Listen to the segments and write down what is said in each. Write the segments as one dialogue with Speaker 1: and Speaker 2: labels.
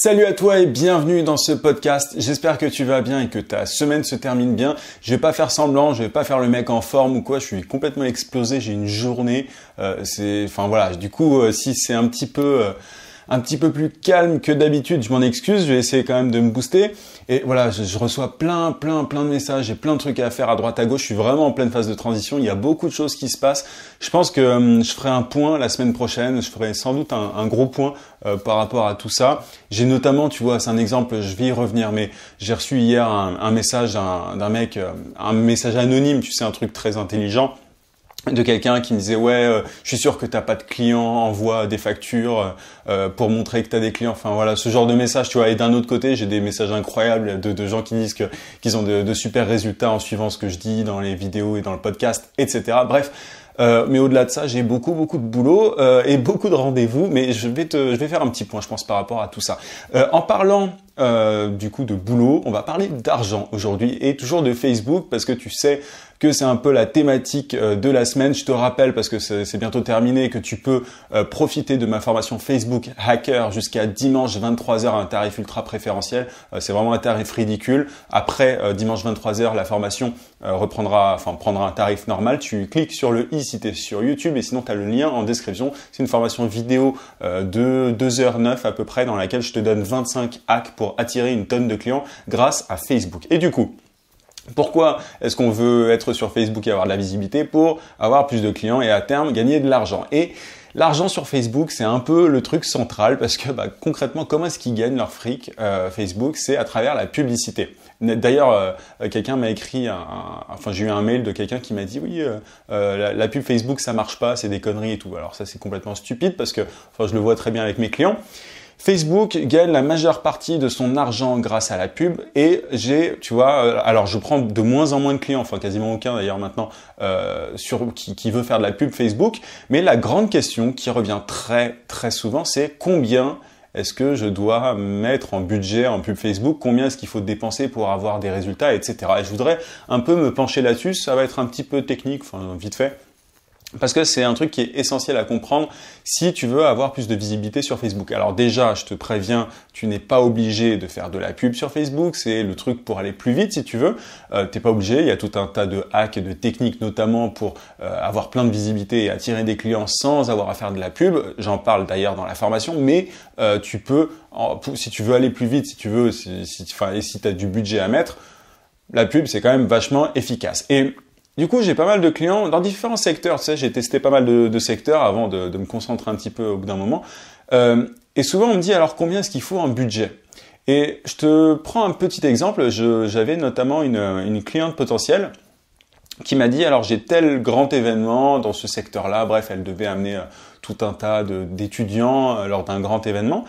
Speaker 1: Salut à toi et bienvenue dans ce podcast. J'espère que tu vas bien et que ta semaine se termine bien. Je vais pas faire semblant, je vais pas faire le mec en forme ou quoi. Je suis complètement explosé, j'ai une journée. Euh, c'est, enfin voilà. Du coup, euh, si c'est un petit peu euh, un petit peu plus calme que d'habitude, je m'en excuse, je vais essayer quand même de me booster. Et voilà, je, reçois plein, plein, plein de messages, j'ai plein de trucs à faire à droite, à gauche, je suis vraiment en pleine phase de transition, il y a beaucoup de choses qui se passent. Je pense que hum, je ferai un point la semaine prochaine, je ferai sans doute un, gros point euh, par rapport à tout ça. J'ai notamment, tu vois, c'est un exemple, je vais y revenir, mais j'ai reçu hier un message d'un mec, euh, un message anonyme, tu sais, un truc très intelligent de quelqu'un qui me disait ouais euh, je suis sûr que t'as pas de clients envoie des factures euh, pour montrer que t'as des clients enfin voilà ce genre de message tu vois et d'un autre côté j'ai des messages incroyables de, de gens qui disent que qu'ils ont de, super résultats en suivant ce que je dis dans les vidéos et dans le podcast etc bref euh, mais au-delà de ça, j'ai beaucoup beaucoup de boulot et beaucoup de rendez-vous. Mais je vais te, je vais faire un petit point, je pense, par rapport à tout ça. en parlant euh, du coup de boulot, on va parler d'argent aujourd'hui et toujours de Facebook parce que tu sais que c'est un peu la thématique euh, de la semaine. Je te rappelle parce que c'est bientôt terminé que tu peux euh, profiter de ma formation Facebook Hacker jusqu'à dimanche 23h à un tarif ultra préférentiel. C'est vraiment un tarif ridicule. Après dimanche 23h, la formation reprendra, enfin prendra un tarif normal. Tu cliques sur le i si tu es sur YouTube et sinon tu as le lien en description. C'est une formation vidéo de 2h09 à peu près dans laquelle je te donne 25 hacks pour pour attirer une tonne de clients grâce à Facebook. Et du coup, pourquoi est-ce qu'on veut être sur Facebook et avoir de la visibilité Pour avoir plus de clients et à terme gagner de l'argent. Et L'argent sur Facebook, c'est un peu le truc central parce que bah, concrètement, comment est-ce qu'ils gagnent leur fric euh, Facebook C'est à travers la publicité. D'ailleurs, euh, quelqu'un m'a écrit, enfin j'ai eu un mail de quelqu'un qui m'a dit oui, euh, la, pub Facebook ça marche pas, c'est des conneries et tout. Alors ça c'est complètement stupide parce que, enfin je le vois très bien avec mes clients. Facebook gagne la majeure partie de son argent grâce à la pub et j'ai, tu vois, euh, alors je prends de moins en moins de clients, enfin quasiment aucun d'ailleurs maintenant, euh, sur, qui, qui veut faire de la pub Facebook, mais la grande question qui revient très très souvent, c'est combien est-ce que je dois mettre en budget en pub Facebook Combien est-ce qu'il faut dépenser pour avoir des résultats, etc. Et je voudrais un peu me pencher là-dessus. Ça va être un petit peu technique, enfin vite fait parce que c'est un truc qui est essentiel à comprendre si tu veux avoir plus de visibilité sur Facebook. Alors déjà, je te préviens, tu n'es pas obligé de faire de la pub sur Facebook, c'est le truc pour aller plus vite si tu veux. Euh, T'es pas obligé, il y a tout un tas de hacks et de techniques notamment pour euh, avoir plein de visibilité et attirer des clients sans avoir à faire de la pub. J'en parle d'ailleurs dans la formation, mais euh, tu peux, si tu veux aller plus vite, si tu veux, si, si, enfin, et si tu as du budget à mettre, la pub c'est quand même vachement efficace. Et du coup, j'ai pas mal de clients dans différents secteurs. Tu sais, j'ai testé pas mal de, secteurs avant de, me concentrer un petit peu au bout d'un moment. Euh, et souvent, on me dit alors combien est-ce qu'il faut en budget Et je te prends un petit exemple. J'avais notamment une, cliente potentielle qui m'a dit alors j'ai tel grand événement dans ce secteur-là. Bref, elle devait amener euh, tout un tas d'étudiants euh, lors d'un grand événement.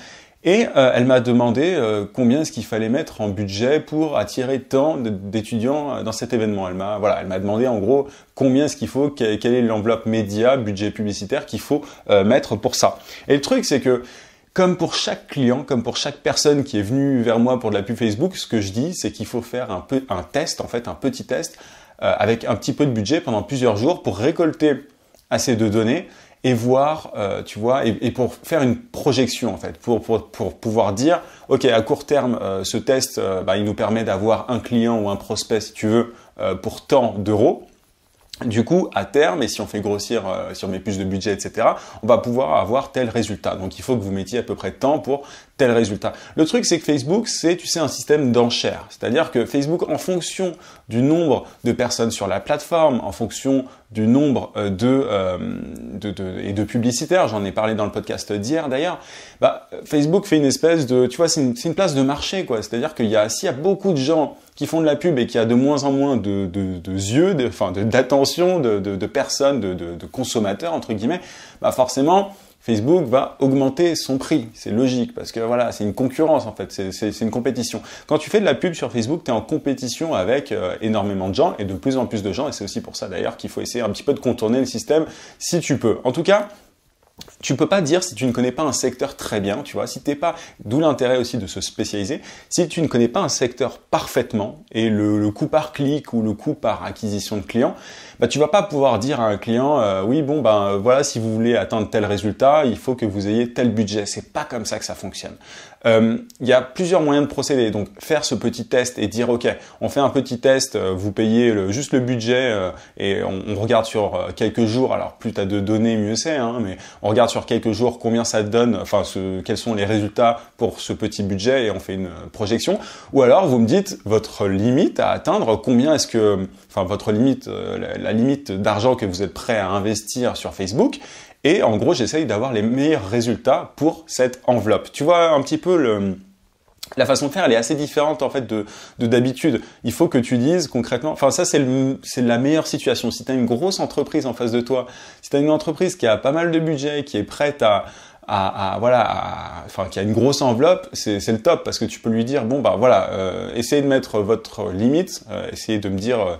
Speaker 1: Et euh, elle m'a demandé euh, combien est-ce qu'il fallait mettre en budget pour attirer tant d'étudiants euh, dans cet événement. Elle m'a elle m'a demandé en gros combien est-ce qu'il faut, quelle est l'enveloppe média, budget publicitaire qu'il faut mettre pour ça. Et le truc c'est que comme pour chaque client, comme pour chaque personne qui est venue vers moi pour de la pub Facebook, ce que je dis c'est qu'il faut faire un un test en fait, un petit test avec un petit peu de budget pendant plusieurs jours pour récolter assez de données et voir, euh, tu vois, et, pour faire une projection en fait, pour, pour, pouvoir dire, ok, à court terme, euh, ce test, euh, bah, il nous permet d'avoir un client ou un prospect, si tu veux, pour tant d'euros. Du coup, à terme, et si on fait grossir, si on met plus de budget, etc., on va pouvoir avoir tel résultat. Donc, il faut que vous mettiez à peu près tant pour tel résultat. Le truc, c'est que Facebook, c'est, tu sais, un système d'enchères. C'est-à-dire que Facebook, en fonction du nombre de personnes sur la plateforme, en fonction du nombre euh, euh, de, de, et de publicitaires, j'en ai parlé dans le podcast d'hier d'ailleurs, bah, Facebook fait une espèce de, tu vois, c'est une, place de marché quoi. C'est-à-dire qu'il y a, s'il y a beaucoup de gens qui font de la pub et qu'il y a de moins en moins de, de, de yeux, d'attention, de, de, de, personnes, de, consommateurs entre guillemets, bah forcément Facebook va augmenter son prix. C'est logique parce que voilà, c'est une concurrence en fait, c'est une compétition. Quand tu fais de la pub sur Facebook, tu es en compétition avec euh, énormément de gens et de plus en plus de gens et c'est aussi pour ça d'ailleurs qu'il faut essayer un petit peu de contourner le système si tu peux. En tout cas, tu peux pas dire si tu ne connais pas un secteur très bien, tu vois, si t'es pas, d'où l'intérêt aussi de se spécialiser, si tu ne connais pas un secteur parfaitement et le, coût par clic ou le coût par acquisition de client, bah tu vas pas pouvoir dire à un client, euh, oui bon ben euh, voilà si vous voulez atteindre tel résultat, il faut que vous ayez tel budget. C'est pas comme ça que ça fonctionne. Euh, il y a plusieurs moyens de procéder, donc faire ce petit test et dire ok, on fait un petit test, vous payez juste le budget et on, regarde sur quelques jours. Alors plus as de données, mieux c'est, hein, mais on regarde sur quelques jours combien ça donne, enfin quels sont les résultats pour ce petit budget et on fait une projection. Ou alors vous me dites votre limite à atteindre, combien est-ce que, enfin votre limite, euh, la, la limite d'argent que vous êtes prêt à investir sur Facebook. Et en gros, j'essaye d'avoir les meilleurs résultats pour cette enveloppe. Tu vois un petit peu le, la façon de faire, elle est assez différente en fait de d'habitude. il faut que tu dises concrètement. Enfin, ça c'est c'est la meilleure situation. Si tu as une grosse entreprise en face de toi, si tu as une entreprise qui a pas mal de budget, qui est prête à à, à, voilà, enfin qui a une grosse enveloppe, c'est le top parce que tu peux lui dire bon bah voilà, euh, essayez de mettre votre limite, euh, essayez de me dire euh,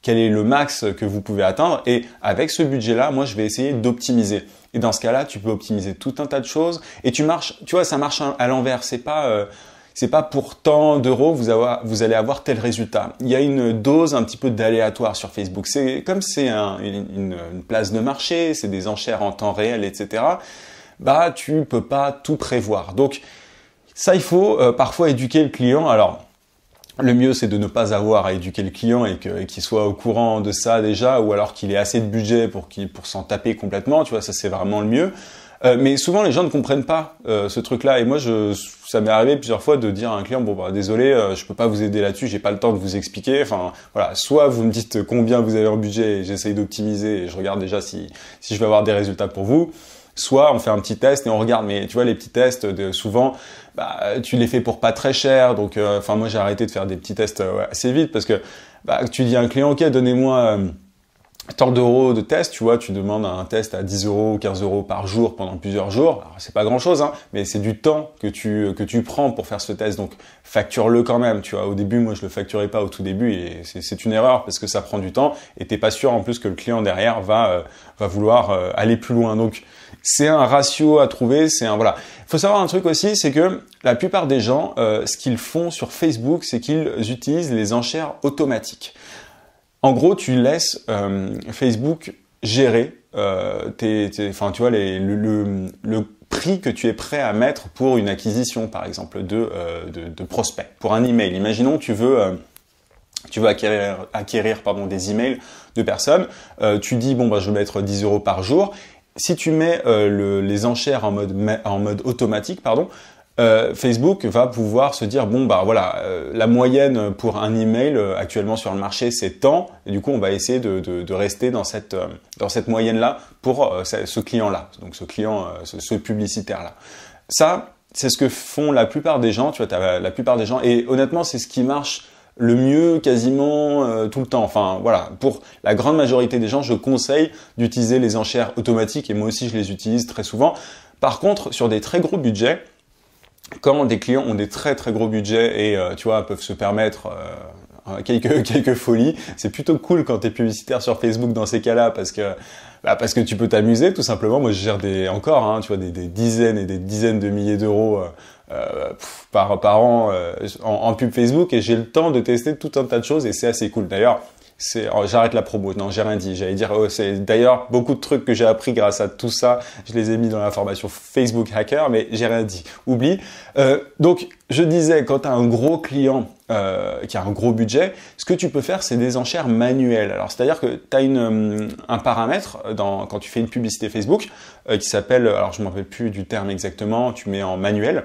Speaker 1: quel est le max que vous pouvez atteindre et avec ce budget là, moi je vais essayer d'optimiser. Et dans ce cas-là, tu peux optimiser tout un tas de choses et tu marches, tu vois, ça marche à l'envers. C'est pas euh, c'est pas pour tant d'euros vous, vous allez avoir tel résultat. Il y a une dose un petit peu d'aléatoire sur Facebook. C'est comme c'est une, place de marché, c'est des enchères en temps réel, etc. Bah tu peux pas tout prévoir. Donc ça, il faut euh, parfois éduquer le client. Alors le mieux, c'est de ne pas avoir à éduquer le client et qu'il soit au courant de ça déjà, ou alors qu'il ait assez de budget pour s'en taper complètement. Tu vois, ça c'est vraiment le mieux. Euh, mais souvent, les gens ne comprennent pas euh, ce truc-là. Et moi, ça m'est arrivé plusieurs fois de dire à un client bon bah désolé, euh, je peux pas vous aider là-dessus, j'ai pas le temps de vous expliquer. Enfin voilà, soit vous me dites combien vous avez en budget, et j'essaye d'optimiser et je regarde déjà si si je vais avoir des résultats pour vous. Soit on fait un petit test et on regarde. Mais tu vois, les petits tests, de, souvent, bah, tu les fais pour pas très cher. Donc, enfin moi, j'ai arrêté de faire des petits tests assez vite parce que bah, tu dis à un client ok, donnez-moi tant d'euros de test, tu vois, tu demandes un test à 10 euros ou 15 euros par jour pendant plusieurs jours. Alors, c'est pas grand chose, hein, mais c'est du temps que tu, que tu prends pour faire ce test. Donc, facture-le quand même, tu vois. Au début, moi, je le facturais pas au tout début et c'est une erreur parce que ça prend du temps et t'es pas sûr en plus que le client derrière va, euh, va vouloir euh, aller plus loin. Donc, c'est un ratio à trouver, c'est un, voilà. Faut savoir un truc aussi, c'est que la plupart des gens, euh, ce qu'ils font sur Facebook, c'est qu'ils utilisent les enchères automatiques. En gros, tu laisses euh, Facebook gérer euh, tes, tu vois, le, prix que tu es prêt à mettre pour une acquisition, par exemple, de, euh, prospects, pour un email. Imaginons tu veux tu veux acquérir, pardon, des emails de personnes, tu dis bon bah je vais mettre 10 euros par jour. Si tu mets les enchères en mode, en mode automatique, pardon, euh, Facebook va pouvoir se dire bon bah voilà euh, la moyenne pour un email euh, actuellement sur le marché c'est tant et du coup on va essayer de, rester dans cette dans cette moyenne là pour ce client là donc ce client ce, publicitaire là ça c'est ce que font la plupart des gens tu vois la plupart des gens et honnêtement c'est ce qui marche le mieux quasiment tout le temps. Enfin voilà, pour la grande majorité des gens, je conseille d'utiliser les enchères automatiques et moi aussi je les utilise très souvent. Par contre, sur des très gros budgets, quand des clients ont des très très gros budgets et euh, tu vois peuvent se permettre euh, quelques quelques folies, c'est plutôt cool quand tu es publicitaire sur Facebook dans ces cas-là parce que bah, parce que tu peux t'amuser tout simplement. Moi je gère des encore hein, tu vois des, dizaines et des dizaines de milliers d'euros euh, par par an en, en pub Facebook et j'ai le temps de tester tout un tas de choses et c'est assez cool. D'ailleurs, Oh, j'arrête la promo. Non, j'ai rien dit. J'allais dire oh, c'est d'ailleurs beaucoup de trucs que j'ai appris grâce à tout ça. Je les ai mis dans la formation Facebook Hacker, mais j'ai rien dit. Oublie. Euh, donc je disais quand tu as un gros client euh, qui a un gros budget, ce que tu peux faire c'est des enchères manuelles. Alors c'est-à-dire que tu as euh, un paramètre quand tu fais une publicité Facebook qui s'appelle alors je me rappelle plus du terme exactement, tu mets en manuel.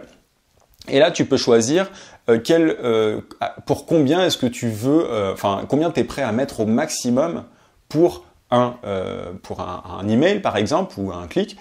Speaker 1: Et là, tu peux choisir euh, euh, pour combien est-ce que tu veux, euh, enfin, combien tu es prêt à mettre au maximum pour un, pour un, email, par exemple, ou un clic.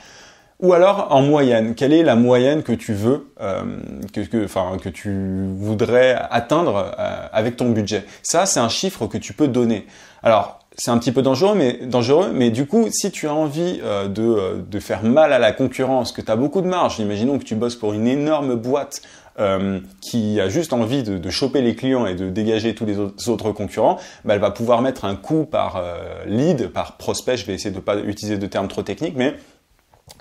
Speaker 1: Ou alors en moyenne, quelle est la moyenne que tu veux, que, tu voudrais atteindre avec ton budget Ça, c'est un chiffre que tu peux donner. Alors, c'est un petit peu dangereux, mais dangereux. Mais du coup, si tu as envie euh, de, euh, de, faire mal à la concurrence, que tu as beaucoup de marge, imaginons que tu bosses pour une énorme boîte euh, qui a juste envie de, de, choper les clients et de dégager tous les autres concurrents, bah, elle va pouvoir mettre un coup par lead, par prospect. Je vais essayer de pas utiliser de termes trop techniques, mais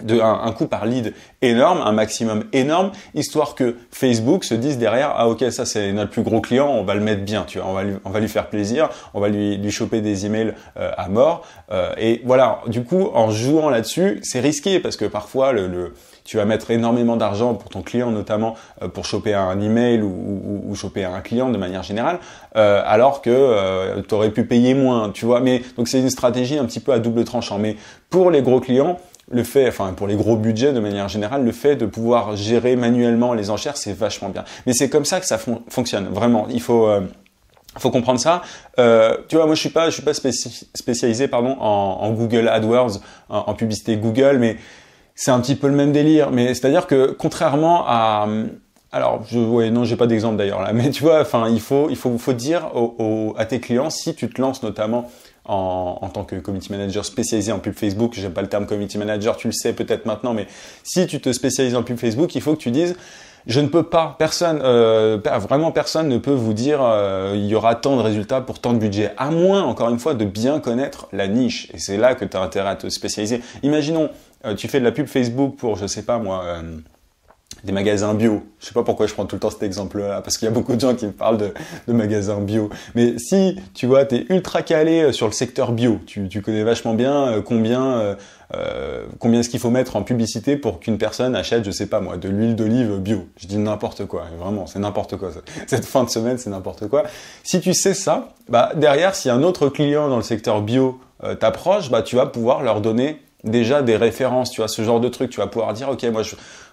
Speaker 1: de un, un, coût par lead énorme, un maximum énorme, histoire que Facebook se dise derrière ah ok ça c'est notre plus gros client, on va le mettre bien, tu vois, on va lui, on va lui faire plaisir, on va lui, lui choper des emails euh, à mort euh, et voilà. Du coup en jouant là-dessus c'est risqué parce que parfois le, tu vas mettre énormément d'argent pour ton client, notamment euh, pour choper un email ou, ou, choper un client de manière générale, alors que tu aurais pu payer moins, tu vois. Mais donc c'est une stratégie un petit peu à double tranchant. Mais pour les gros clients, le fait, enfin pour les gros budgets de manière générale, le fait de pouvoir gérer manuellement les enchères, c'est vachement bien. Mais c'est comme ça que ça fonctionne, vraiment. Il faut... Euh, faut comprendre ça. Euh, tu vois, moi je suis pas, je suis pas spécialisé pardon en, Google AdWords, en, publicité Google, mais c'est un petit peu le même délire. Mais c'est-à-dire que contrairement à, alors je, ouais, non, j'ai pas d'exemple d'ailleurs là, mais tu vois, enfin il faut, il faut, dire à tes clients si tu te lances notamment en, tant que community manager spécialisé en pub Facebook. J'aime pas le terme community manager, tu le sais peut-être maintenant, mais si tu te spécialises en pub Facebook, il faut que tu dises je ne peux pas, personne, euh, vraiment personne ne peut vous dire euh, il y aura tant de résultats pour tant de budget, à moins, encore une fois, de bien connaître la niche. Et c'est là que tu as intérêt à te spécialiser. Imaginons, euh, tu fais de la pub Facebook pour, je sais pas moi, des magasins bio. Je sais pas pourquoi je prends tout le temps cet exemple-là, parce qu'il y a beaucoup de gens qui me parlent de, magasins bio. Mais si, tu vois, tu es ultra calé euh, sur le secteur bio, tu, connais vachement bien euh, combien, euh, combien est-ce qu'il faut mettre en publicité pour qu'une personne achète, je sais pas moi, de l'huile d'olive bio. Je dis n'importe quoi, vraiment, c'est n'importe quoi. Cette fin de semaine, c'est n'importe quoi. Si tu sais ça, bah, derrière, si un autre client dans le secteur bio t'approche, bah tu vas pouvoir leur donner déjà des références, tu vois, ce genre de truc. Tu vas pouvoir dire, ok, moi,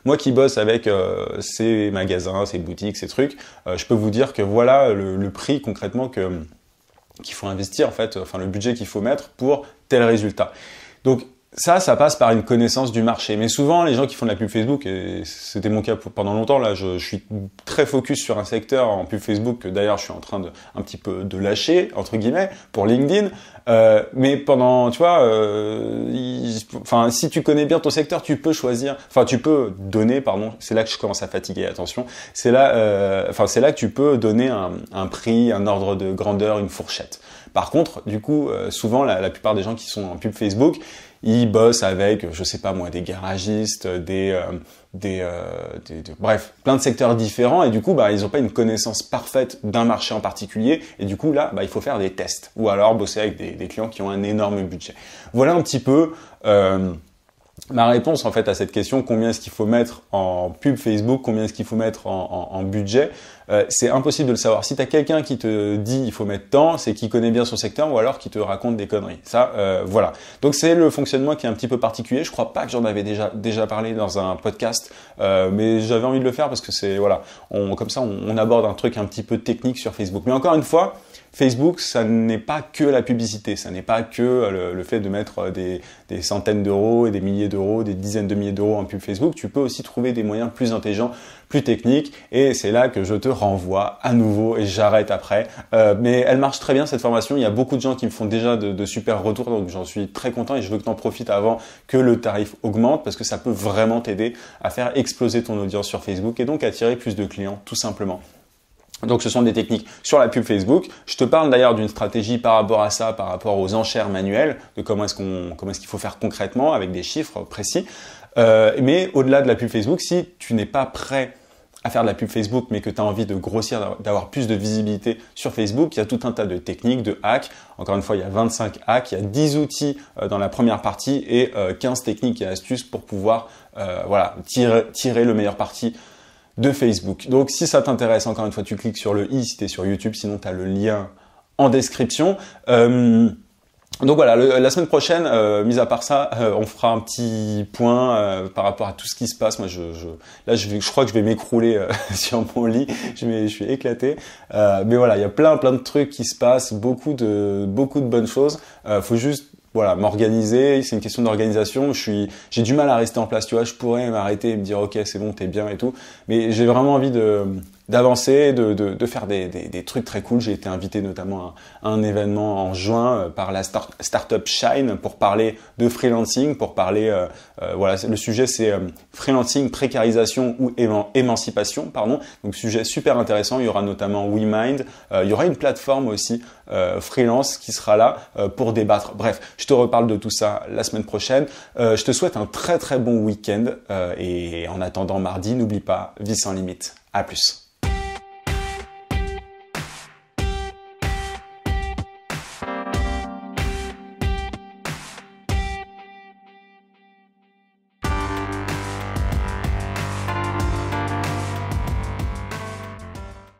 Speaker 1: moi qui bosse avec euh, ces magasins, ces boutiques, ces trucs, euh, je peux vous dire que voilà le, prix concrètement qu'il faut investir en fait, enfin le budget qu'il faut mettre pour tel résultat. Donc ça, ça passe par une connaissance du marché. Mais souvent, les gens qui font de la pub Facebook, et c'était mon cas pendant longtemps, là, je, suis très focus sur un secteur en pub Facebook que d'ailleurs je suis en train de un petit peu de lâcher entre guillemets pour LinkedIn. Euh, mais pendant, tu vois, euh, enfin, si tu connais bien ton secteur, tu peux choisir, enfin, tu peux donner, pardon, c'est là que je commence à fatiguer. Attention, c'est là, euh, enfin, c'est là que tu peux donner un, prix, un ordre de grandeur, une fourchette. Par contre, du coup, souvent, la, la plupart des gens qui sont en pub Facebook ils bossent avec, je sais pas moi, des garagistes, euh, euh, des, des, bref, plein de secteurs différents, et du coup, bah, ils n'ont pas une connaissance parfaite d'un marché en particulier, et du coup, là, bah, il faut faire des tests, ou alors bosser avec des, clients qui ont un énorme budget. Voilà un petit peu euh, ma réponse en fait à cette question combien est-ce qu'il faut mettre en pub Facebook, combien est-ce qu'il faut mettre en budget. Euh, c'est impossible de le savoir. Si tu as quelqu'un qui te dit il faut mettre tant, c'est qu'il connaît bien son secteur ou alors qu'il te raconte des conneries. Ça, euh, voilà. Donc c'est le fonctionnement qui est un petit peu particulier. Je crois pas que j'en avais déjà déjà parlé dans un podcast, euh, mais j'avais envie de le faire parce que c'est voilà, comme ça on, aborde un truc un petit peu technique sur Facebook. Mais encore une fois, Facebook, ça n'est pas que la publicité, ça n'est pas que le, fait de mettre des, des centaines d'euros et des milliers d'euros, des dizaines de milliers d'euros en pub Facebook. Tu peux aussi trouver des moyens plus intelligents technique. Et c'est là que je te renvoie à nouveau et j'arrête après. Euh, mais elle marche très bien cette formation. Il y a beaucoup de gens qui me font déjà de, super retours, donc j'en suis très content et je veux que tu en profites avant que le tarif augmente parce que ça peut vraiment t'aider à faire exploser ton audience sur Facebook et donc attirer plus de clients tout simplement. Donc ce sont des techniques sur la pub Facebook. Je te parle d'ailleurs d'une stratégie par rapport à ça, par rapport aux enchères manuelles, de comment est-ce qu'on comment est-ce qu'il faut faire concrètement avec des chiffres précis. Euh, mais au-delà de la pub Facebook, si tu n'es pas prêt à faire de la pub Facebook, mais que tu as envie de grossir, d'avoir plus de visibilité sur Facebook, il y a tout un tas de techniques, de hacks. Encore une fois, il y a 25 hacks, il y a 10 outils euh, dans la première partie et 15 euh, techniques et astuces pour pouvoir euh, voilà, tirer, le meilleur parti de Facebook. Donc si ça t'intéresse, encore une fois, tu cliques sur le i si tu es sur YouTube, sinon tu as le lien en description. Donc voilà, la semaine prochaine, euh, mis à part ça, euh, on fera un petit point euh, par rapport à tout ce qui se passe. Moi, je, je là, je, je, crois que je vais m'écrouler euh, sur mon lit. Je, je suis éclaté. mais voilà, il y a plein, plein de trucs qui se passent, beaucoup de, beaucoup de bonnes choses. faut juste voilà, m'organiser, c'est une question d'organisation. Je suis, j'ai du mal à rester en place, tu vois. Je pourrais m'arrêter et me dire, ok, c'est bon, t'es bien et tout. Mais j'ai vraiment envie de, d'avancer, de, de, de, faire des, trucs très cool. J'ai été invité notamment à, un événement en juin euh, par la start, startup Shine pour parler de freelancing, pour parler, euh, euh, voilà, le sujet c'est freelancing, précarisation ou émancipation, pardon. Donc sujet super intéressant. Il y aura notamment WeMind, il y aura une plateforme aussi freelance qui sera là pour débattre. Bref, je te reparle de tout ça la semaine prochaine. je te souhaite un très très bon week-end et en attendant mardi, n'oublie pas, vie sans limite. À plus.